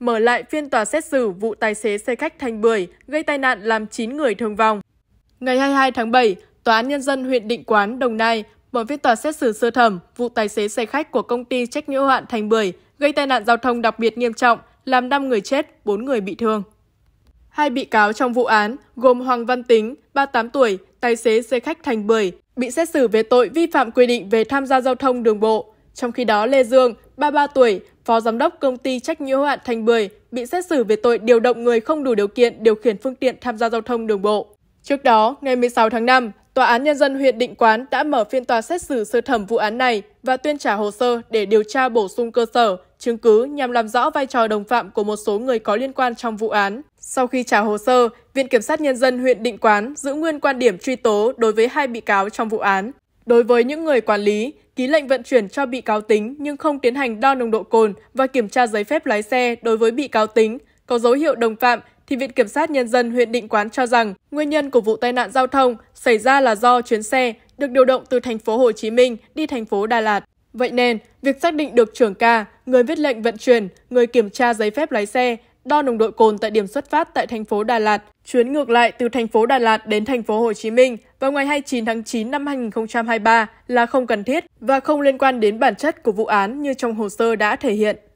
mở lại phiên tòa xét xử vụ tài xế xe khách Thành Bưởi gây tai nạn làm 9 người thương vong. Ngày 22 tháng 7, Tòa án Nhân dân huyện Định Quán, Đồng Nai mở phiên tòa xét xử sơ thẩm vụ tài xế xe khách của công ty trách nhiệm hạn Thành Bưởi gây tai nạn giao thông đặc biệt nghiêm trọng, làm 5 người chết, 4 người bị thương. Hai bị cáo trong vụ án gồm Hoàng Văn Tính, 38 tuổi, tài xế xe khách Thành Bưởi, bị xét xử về tội vi phạm quy định về tham gia giao thông đường bộ. Trong khi đó, Lê Dương, 33 tuổi, phó giám đốc công ty trách nhiệm hữu hạn Thành Bưởi, bị xét xử về tội điều động người không đủ điều kiện điều khiển phương tiện tham gia giao thông đường bộ. Trước đó, ngày 16 tháng 5, Tòa án Nhân dân huyện Định Quán đã mở phiên tòa xét xử sơ thẩm vụ án này và tuyên trả hồ sơ để điều tra bổ sung cơ sở, chứng cứ nhằm làm rõ vai trò đồng phạm của một số người có liên quan trong vụ án. Sau khi trả hồ sơ, Viện Kiểm sát Nhân dân huyện Định Quán giữ nguyên quan điểm truy tố đối với hai bị cáo trong vụ án. Đối với những người quản lý, ký lệnh vận chuyển cho bị cáo tính nhưng không tiến hành đo nồng độ cồn và kiểm tra giấy phép lái xe đối với bị cáo tính, có dấu hiệu đồng phạm thì Viện Kiểm sát Nhân dân huyện Định Quán cho rằng nguyên nhân của vụ tai nạn giao thông xảy ra là do chuyến xe được điều động từ thành phố Hồ Chí Minh đi thành phố Đà Lạt. Vậy nên, việc xác định được trưởng ca, người viết lệnh vận chuyển, người kiểm tra giấy phép lái xe, đo nồng độ cồn tại điểm xuất phát tại thành phố Đà Lạt, chuyến ngược lại từ thành phố Đà Lạt đến thành phố Hồ Chí Minh vào ngày 29 tháng 9 năm 2023 là không cần thiết và không liên quan đến bản chất của vụ án như trong hồ sơ đã thể hiện.